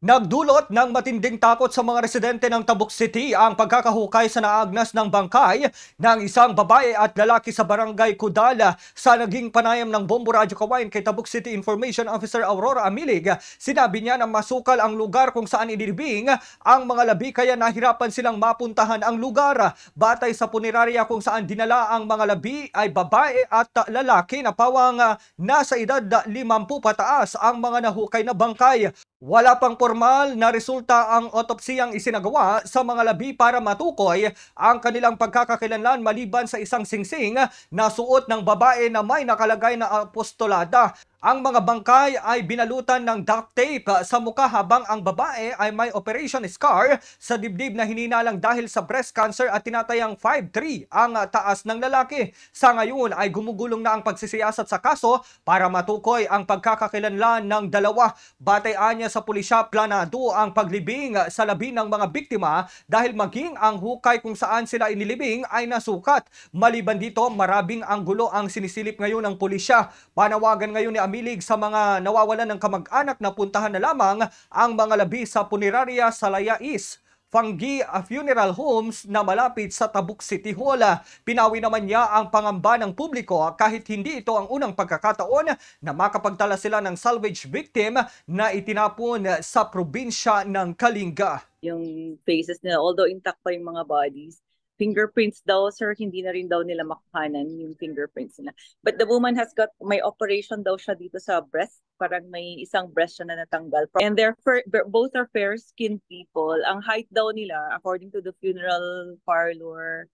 Nagdulot ng matinding takot sa mga residente ng Tabuk City ang pagkakahukay sa naagnas ng bangkay ng isang babae at lalaki sa barangay Kudala sa naging panayam ng Bombo Radyo Kawain kay Tabuk City Information Officer Aurora Amilig. Sinabi niya na masukal ang lugar kung saan inilibing ang mga labi kaya nahirapan silang mapuntahan ang lugar. Batay sa punerarya kung saan dinala ang mga labi ay babae at lalaki na pawang nasa edad 50 pataas ang mga nahukay na bangkay. Wala pang formal na resulta ang otopsiyang isinagawa sa mga labi para matukoy ang kanilang pagkakakilanlan maliban sa isang singsing na suot ng babae na may nakalagay na apostolada. Ang mga bangkay ay binalutan ng duct tape sa mukha habang ang babae ay may operation scar sa dibdib na hininalang dahil sa breast cancer at tinatayang 5'3 ang taas ng lalaki. Sa ngayon ay gumugulong na ang pagsisiyasat sa kaso para matukoy ang pagkakakilanlan ng dalawa. Batayaan niya sa pulisya planado ang paglibing sa labi ng mga biktima dahil maging ang hukay kung saan sila inilibing ay nasukat. Maliban dito, marabing ang gulo ang sinisilip ngayon ng pulisya. Panawagan ngayon ni namilig sa mga nawawalan ng kamag-anak na puntahan na lamang ang mga labi sa punerarya sa Layais. Fanggi Funeral Homes na malapit sa Tabuk City Hall. Pinawi naman niya ang pangamba ng publiko kahit hindi ito ang unang pagkakataon na makapagtala sila ng salvage victim na itinapon sa probinsya ng Kalinga. Yung faces nila, although intact pa yung mga bodies, fingerprints daw, sir, hindi na rin daw nila makuhanan yung fingerprints nila. But the woman has got, may operation daw siya dito sa breast. Parang may isang breast siya na natanggal. And they're fair, both are fair-skinned people. Ang height daw nila, according to the funeral parlor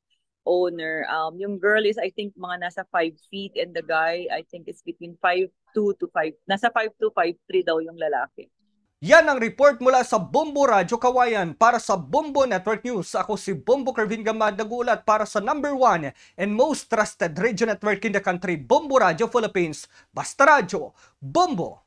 owner, um, yung girl is, I think, mga nasa 5 feet and the guy, I think, is between 5'2 to 5, nasa 5'2, 5'3 daw yung lalaki. Yan ang report mula sa Bombo Radio Kawayan para sa Bombo Network News. Ako si Bombo Kervin Gamad nag-uulat para sa number one and most trusted radio network in the country, Bombo Radio Philippines. Basta Radio, Bombo!